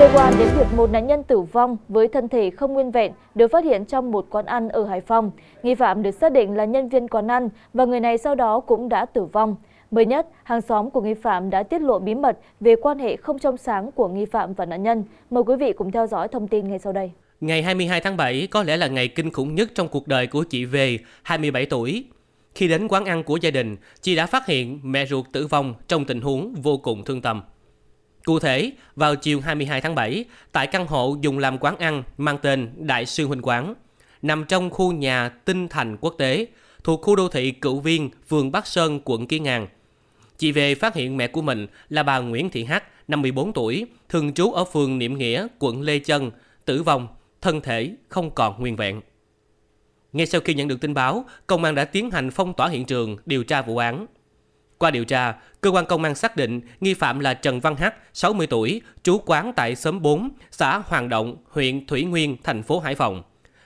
liên quan đến việc một nạn nhân tử vong với thân thể không nguyên vẹn được phát hiện trong một quán ăn ở Hải Phòng. Nghi phạm được xác định là nhân viên quán ăn và người này sau đó cũng đã tử vong. Mới nhất, hàng xóm của nghi phạm đã tiết lộ bí mật về quan hệ không trong sáng của nghi phạm và nạn nhân. Mời quý vị cùng theo dõi thông tin ngay sau đây. Ngày 22 tháng 7 có lẽ là ngày kinh khủng nhất trong cuộc đời của chị V, 27 tuổi. Khi đến quán ăn của gia đình, chị đã phát hiện mẹ ruột tử vong trong tình huống vô cùng thương tâm. Cụ thể, vào chiều 22 tháng 7, tại căn hộ dùng làm quán ăn mang tên Đại Sư Huỳnh Quán, nằm trong khu nhà Tinh Thành Quốc tế, thuộc khu đô thị Cửu Viên, phường Bắc Sơn, quận Kiến An. Chị về phát hiện mẹ của mình là bà Nguyễn Thị Hát, 54 tuổi, thường trú ở phường Niệm Nghĩa, quận Lê Chân, tử vong, thân thể không còn nguyên vẹn. Ngay sau khi nhận được tin báo, công an đã tiến hành phong tỏa hiện trường, điều tra vụ án. Qua điều tra, cơ quan công an xác định nghi phạm là Trần Văn Hắc, 60 tuổi, trú quán tại xóm 4, xã Hoàng Động, huyện Thủy Nguyên, thành phố Hải Phòng.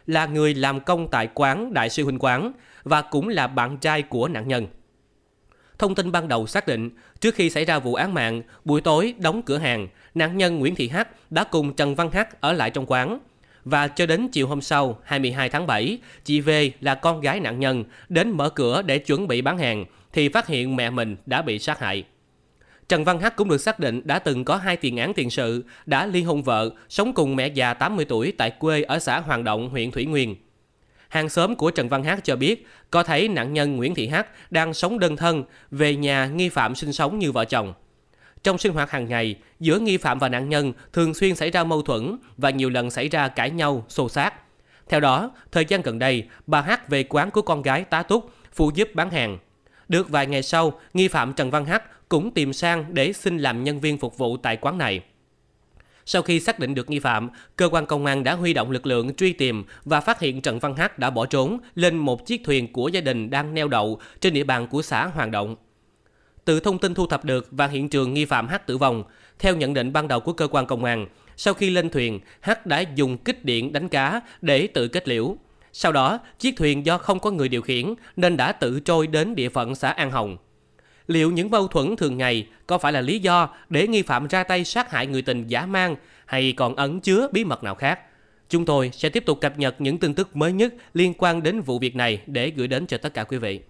Là người làm công tại quán Đại sư Huynh Quán và cũng là bạn trai của nạn nhân. Thông tin ban đầu xác định, trước khi xảy ra vụ án mạng, buổi tối đóng cửa hàng, nạn nhân Nguyễn Thị Hắc đã cùng Trần Văn Hắc ở lại trong quán. Và cho đến chiều hôm sau, 22 tháng 7, chị V là con gái nạn nhân đến mở cửa để chuẩn bị bán hàng thì phát hiện mẹ mình đã bị sát hại. Trần Văn Hắc cũng được xác định đã từng có hai tiền án tiền sự, đã ly hôn vợ, sống cùng mẹ già 80 tuổi tại quê ở xã Hoàng Động, huyện Thủy Nguyên. Hàng xóm của Trần Văn Hát cho biết có thấy nạn nhân Nguyễn Thị Hát đang sống đơn thân, về nhà nghi phạm sinh sống như vợ chồng. Trong sinh hoạt hàng ngày, giữa nghi phạm và nạn nhân thường xuyên xảy ra mâu thuẫn và nhiều lần xảy ra cãi nhau, xô xát. Theo đó, thời gian gần đây, bà Hát về quán của con gái tá túc, phụ giúp bán hàng. Được vài ngày sau, nghi phạm Trần Văn Hắc cũng tìm sang để xin làm nhân viên phục vụ tại quán này. Sau khi xác định được nghi phạm, cơ quan công an đã huy động lực lượng truy tìm và phát hiện Trần Văn Hắc đã bỏ trốn lên một chiếc thuyền của gia đình đang neo đậu trên địa bàn của xã Hoàng Động. Từ thông tin thu thập được và hiện trường nghi phạm Hắc tử vong, theo nhận định ban đầu của cơ quan công an, sau khi lên thuyền, Hắc đã dùng kích điện đánh cá để tự kết liễu. Sau đó, chiếc thuyền do không có người điều khiển nên đã tự trôi đến địa phận xã An Hồng. Liệu những mâu thuẫn thường ngày có phải là lý do để nghi phạm ra tay sát hại người tình giả mang hay còn ẩn chứa bí mật nào khác? Chúng tôi sẽ tiếp tục cập nhật những tin tức mới nhất liên quan đến vụ việc này để gửi đến cho tất cả quý vị.